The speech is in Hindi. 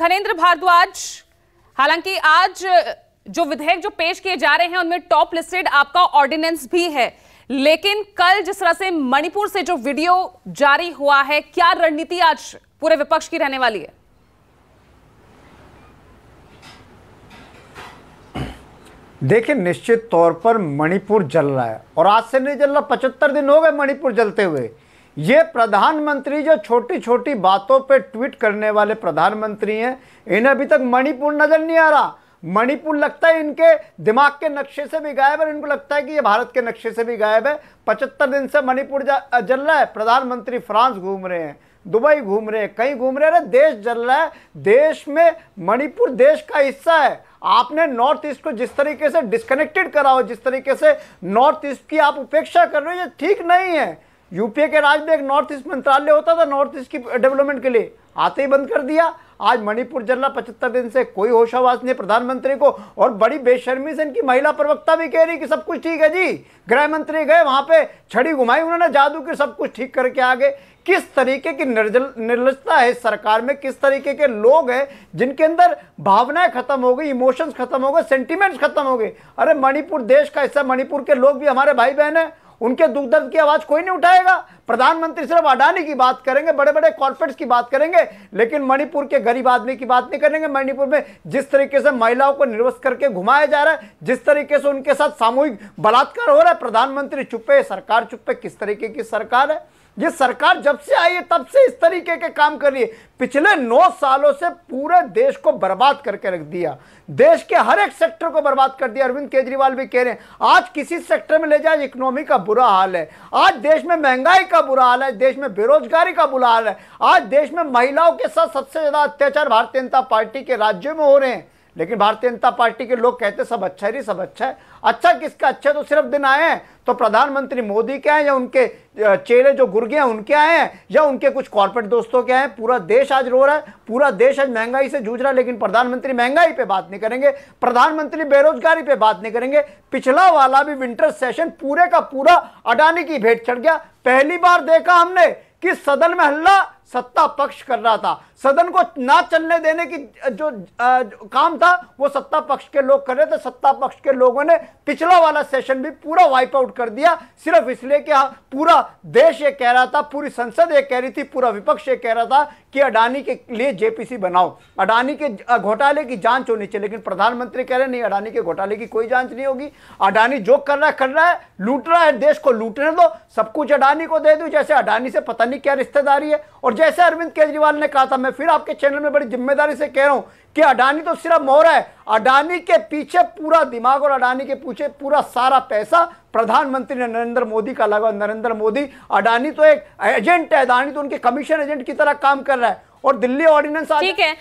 घनेन्द्र भारद्वाज हालांकि आज जो विधेयक जो पेश किए जा रहे हैं उनमें टॉप लिस्टेड आपका ऑर्डिनेंस भी है लेकिन कल जिस तरह से मणिपुर से जो वीडियो जारी हुआ है क्या रणनीति आज पूरे विपक्ष की रहने वाली है देखिए निश्चित तौर पर मणिपुर जल रहा है और आज से नहीं जल रहा पचहत्तर दिन हो गए मणिपुर जलते हुए ये प्रधानमंत्री जो छोटी छोटी बातों पे ट्वीट करने वाले प्रधानमंत्री हैं इन्हें अभी तक मणिपुर नज़र नहीं आ रहा मणिपुर लगता है इनके दिमाग के नक्शे से भी गायब है इनको लगता है कि ये भारत के नक्शे से भी गायब है पचहत्तर दिन से मणिपुर जल रहा है प्रधानमंत्री फ्रांस घूम रहे हैं दुबई घूम रहे हैं कहीं घूम रहे हैं देश जल रहा है देश में मणिपुर देश का हिस्सा है आपने नॉर्थ ईस्ट को जिस तरीके से डिस्कनेक्टेड करा हो जिस तरीके से नॉर्थ ईस्ट की आप उपेक्षा कर रहे हो ये ठीक नहीं है यूपीए के राज्य में एक नॉर्थ ईस्ट मंत्रालय होता था नॉर्थ ईस्ट की डेवलपमेंट के लिए आते ही बंद कर दिया आज मणिपुर जल्ला पचहत्तर दिन से कोई होशावास नहीं प्रधानमंत्री को और बड़ी बेशर्मी से इनकी महिला प्रवक्ता भी कह रही कि सब कुछ ठीक है जी गृह मंत्री गए वहां पे छड़ी घुमाई उन्होंने जादू की सब कुछ ठीक करके आ गए किस तरीके की निर्जल निर्लजता है सरकार में किस तरीके के लोग हैं जिनके अंदर भावनाएं खत्म हो गई इमोशंस खत्म हो गए सेंटिमेंट्स खत्म हो गए अरे मणिपुर देश का हिस्सा मणिपुर के लोग भी हमारे भाई बहन हैं उनके दुख दर्द की आवाज़ कोई नहीं उठाएगा प्रधानमंत्री सिर्फ अडानी की बात करेंगे बड़े बड़े कॉर्पोरेट्स की बात करेंगे लेकिन मणिपुर के गरीब आदमी की बात नहीं करेंगे मणिपुर में जिस तरीके से महिलाओं को निर्वस्त करके घुमाया जा रहा है जिस तरीके से उनके साथ सामूहिक बलात्कार हो रहा है प्रधानमंत्री चुप्पे सरकार चुप्पे किस तरीके की सरकार है ये सरकार जब से आई है तब से इस तरीके के काम कर रही है पिछले नौ सालों से पूरे देश को बर्बाद करके रख दिया देश के हर एक सेक्टर को बर्बाद कर दिया अरविंद केजरीवाल भी कह रहे हैं आज किसी सेक्टर में ले जाए इकोनॉमी का बुरा हाल है आज देश में महंगाई का बुरा हाल है देश में बेरोजगारी का बुरा हाल है आज देश में महिलाओं के साथ सबसे ज़्यादा अत्याचार भारतीय जनता पार्टी के राज्यों में हो रहे हैं लेकिन भारतीय जनता पार्टी के लोग कहते सब अच्छा है सब अच्छा है अच्छा किसका अच्छा तो सिर्फ दिन आए हैं तो प्रधानमंत्री मोदी के हैं या उनके चेले जो गुर्गे हैं उनके आए हैं या उनके कुछ कॉर्पोरेट दोस्तों के आए हैं पूरा देश आज रो रहा है पूरा देश आज महंगाई से जूझ रहा है लेकिन प्रधानमंत्री महंगाई पर बात नहीं करेंगे प्रधानमंत्री बेरोजगारी पर बात नहीं करेंगे पिछला वाला भी विंटर सेशन पूरे का पूरा अडानी की भेंट चढ़ गया पहली बार देखा हमने कि सदन में हल्ला सत्ता पक्ष कर रहा था सदन को ना चलने देने की जो आ, काम था वो सत्ता पक्ष के लोग कर रहे थे सत्ता पक्ष के लोगों ने पिछला वाला सेशन भी पूरा वाइप आउट कर दिया सिर्फ इसलिए कि हाँ, पूरा देश ये कह रहा था पूरी संसद ये कह रही थी पूरा विपक्ष ये कह रहा था कि अडानी के लिए जेपीसी बनाओ अडानी के घोटाले की जांच होनी चाहिए लेकिन प्रधानमंत्री कह रहे नहीं अडानी के घोटाले की कोई जांच नहीं होगी अडानी जो कर रहा है कर रहा है लूट रहा है देश को लूटने दो सब कुछ अडानी को दे दो जैसे अडानी से पता नहीं क्या रिश्तेदारी है और जैसे अरविंद केजरीवाल ने कहा था मैं फिर आपके चैनल में बड़ी जिम्मेदारी से कह रहा हूं कि अडानी तो सिर्फ मोहर है अडानी के पीछे पूरा दिमाग और अडानी के पीछे पूरा सारा पैसा प्रधानमंत्री नरेंद्र मोदी का लगा नरेंद्र मोदी अडानी तो एक एजेंट है अडानी तो उनके कमीशन एजेंट की तरह काम कर रहा है और दिल्ली ऑर्डिनेंस ठीक है